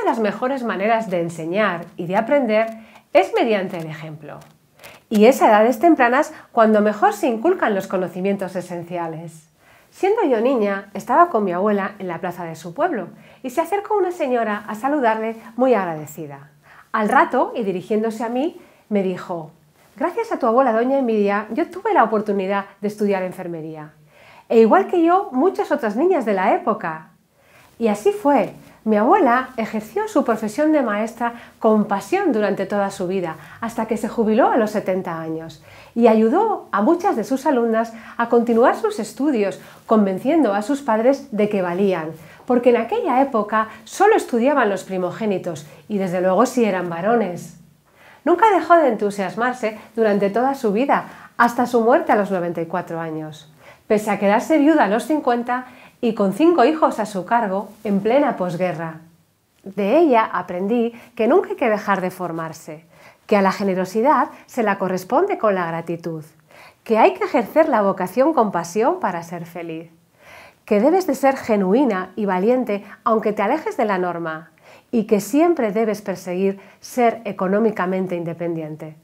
de las mejores maneras de enseñar y de aprender es mediante el ejemplo. Y es a edades tempranas cuando mejor se inculcan los conocimientos esenciales. Siendo yo niña, estaba con mi abuela en la plaza de su pueblo y se acercó una señora a saludarle muy agradecida. Al rato, y dirigiéndose a mí, me dijo, gracias a tu abuela doña Emilia, yo tuve la oportunidad de estudiar enfermería. E igual que yo, muchas otras niñas de la época. Y así fue, mi abuela ejerció su profesión de maestra con pasión durante toda su vida, hasta que se jubiló a los 70 años, y ayudó a muchas de sus alumnas a continuar sus estudios, convenciendo a sus padres de que valían, porque en aquella época solo estudiaban los primogénitos, y desde luego si eran varones. Nunca dejó de entusiasmarse durante toda su vida, hasta su muerte a los 94 años. Pese a quedarse viuda a los 50, y con cinco hijos a su cargo en plena posguerra. De ella aprendí que nunca hay que dejar de formarse, que a la generosidad se la corresponde con la gratitud, que hay que ejercer la vocación con pasión para ser feliz, que debes de ser genuina y valiente aunque te alejes de la norma y que siempre debes perseguir ser económicamente independiente.